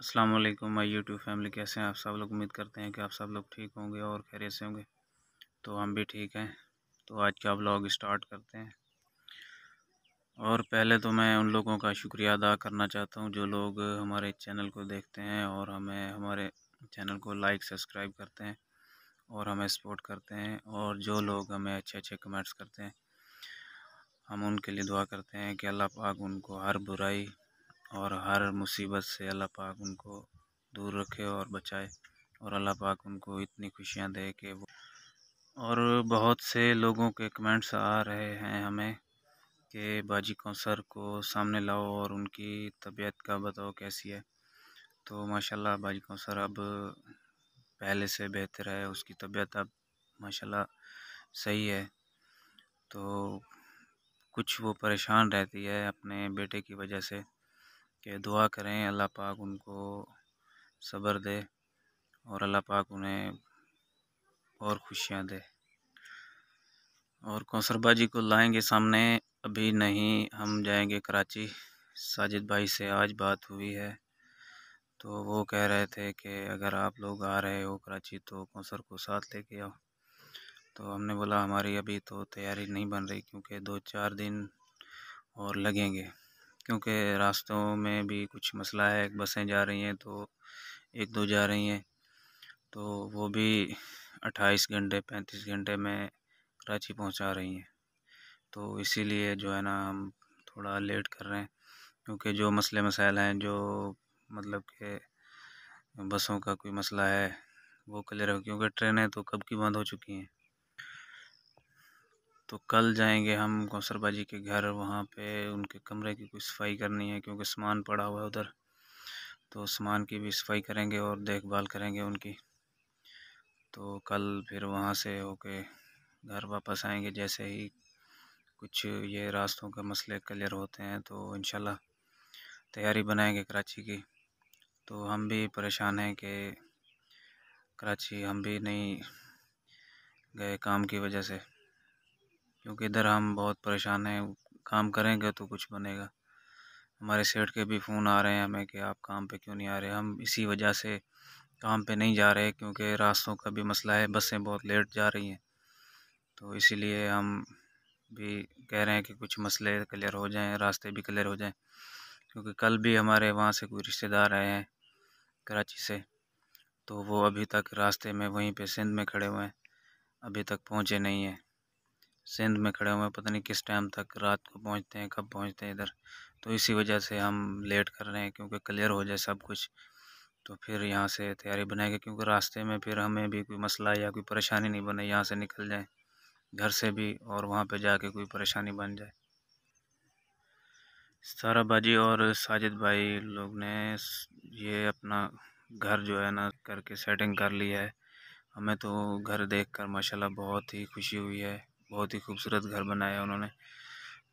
अस्सलाम वालेकुम my YouTube family कैसे हैं आप सब लोग उम्मीद करते हैं कि आप सब लोग ठीक होंगे और खैरियत से होंगे तो हम भी ठीक हैं तो आज का ब्लॉग स्टार्ट करते हैं और पहले तो मैं उन लोगों का शुक्रिया अदा करना चाहता हूं जो लोग हमारे चैनल को देखते हैं और हमें हमारे चैनल को लाइक सब्सक्राइब करते हैं और हमें सपोर्ट करते हैं और जो लोग हमें अच्छे अच्छे कमेंट्स करते हैं हम उनके लिए दुआ करते हैं कि अल्लाह पाक उनको हर बुराई और हर मुसीबत से अल्लाह पाक उनको दूर रखे और बचाए और अल्लाह पाक उनको इतनी खुशियाँ दे कि वो और बहुत से लोगों के कमेंट्स आ रहे हैं हमें कि बाजी कौसर को सामने लाओ और उनकी तबीयत का बताओ कैसी है तो माशाल्लाह बाजी कौसर अब पहले से बेहतर है उसकी तबीयत अब माशाल्लाह सही है तो कुछ वो परेशान रहती है अपने बेटे की वजह से के दुआ करें अल्लाह पाक उनको सब्र दे और अल्लाह पाक उन्हें और खुशियाँ दे और कौसरबा जी को लाएंगे सामने अभी नहीं हम जाएंगे कराची साजिद भाई से आज बात हुई है तो वो कह रहे थे कि अगर आप लोग आ रहे हो कराची तो कौसर को साथ लेके आओ तो हमने बोला हमारी अभी तो तैयारी नहीं बन रही क्योंकि दो चार दिन और लगेंगे क्योंकि रास्तों में भी कुछ मसला है बसें जा रही हैं तो एक दो जा रही हैं तो वो भी अट्ठाईस घंटे पैंतीस घंटे में कराची पहुंचा रही हैं तो इसीलिए जो है ना हम थोड़ा लेट कर रहे हैं क्योंकि जो मसले मसाइल हैं जो मतलब के बसों का कोई मसला है वो क्लियर हो क्योंकि ट्रेनें तो कब की बंद हो चुकी हैं तो कल जाएंगे हम कौसर बाजी के घर वहाँ पे उनके कमरे की कुछ सफाई करनी है क्योंकि सामान पड़ा हुआ है उधर तो सामान की भी सफाई करेंगे और देखभाल करेंगे उनकी तो कल फिर वहाँ से होके घर वापस आएंगे जैसे ही कुछ ये रास्तों के मसले क्लियर होते हैं तो इन तैयारी बनाएंगे कराची की तो हम भी परेशान हैं कि कराची हम भी नहीं गए काम की वजह से क्योंकि इधर हम बहुत परेशान हैं काम करेंगे तो कुछ बनेगा हमारे सेठ के भी फ़ोन आ रहे हैं हमें कि आप काम पे क्यों नहीं आ रहे हम इसी वजह से काम पे नहीं जा रहे क्योंकि रास्तों का भी मसला है बसें बहुत लेट जा रही हैं तो इसीलिए हम भी कह रहे हैं कि कुछ मसले क्लियर हो जाएं रास्ते भी क्लियर हो जाएं क्योंकि कल भी हमारे वहाँ से कोई रिश्तेदार आए हैं कराची से तो वो अभी तक रास्ते में वहीं पे सिंध में खड़े हुए हैं अभी तक पहुँचे नहीं हैं सिंध में खड़े हुए हैं पता नहीं किस टाइम तक रात को पहुंचते हैं कब पहुंचते हैं इधर तो इसी वजह से हम लेट कर रहे हैं क्योंकि क्लियर हो जाए सब कुछ तो फिर यहाँ से तैयारी बनाएंगे क्योंकि रास्ते में फिर हमें भी कोई मसला या कोई परेशानी नहीं बने यहाँ से निकल जाए घर से भी और वहाँ पे जाके कोई परेशानी बन जाए सारा बाजी और साजिद भाई लोग ने ये अपना घर जो है ना करके सेटिंग कर लिया है हमें तो घर देखकर माशाल्लाह बहुत ही खुशी हुई है बहुत ही खूबसूरत घर बनाया उन्होंने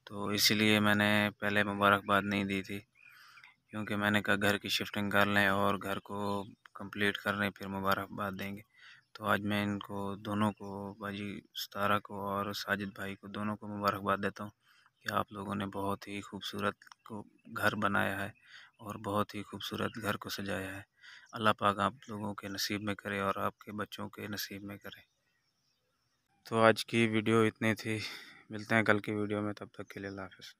तो इसीलिए मैंने पहले मुबारकबाद नहीं दी थी क्योंकि मैंने कहा घर की शिफ्टिंग कर लें और घर को कंप्लीट कर लें फिर मुबारकबाद देंगे तो आज मैं इनको दोनों को भाजी सतारा को और साजिद भाई को दोनों को मुबारकबाद देता हूँ कि आप लोगों ने बहुत ही खूबसूरत को घर बनाया है और बहुत ही खूबसूरत घर को सजाया है अल्लाह पाक आप लोगों के नसीब में करे और आपके बच्चों के नसीब में करे तो आज की वीडियो इतनी थी मिलते हैं कल की वीडियो में तब तक के लिए हाफिज़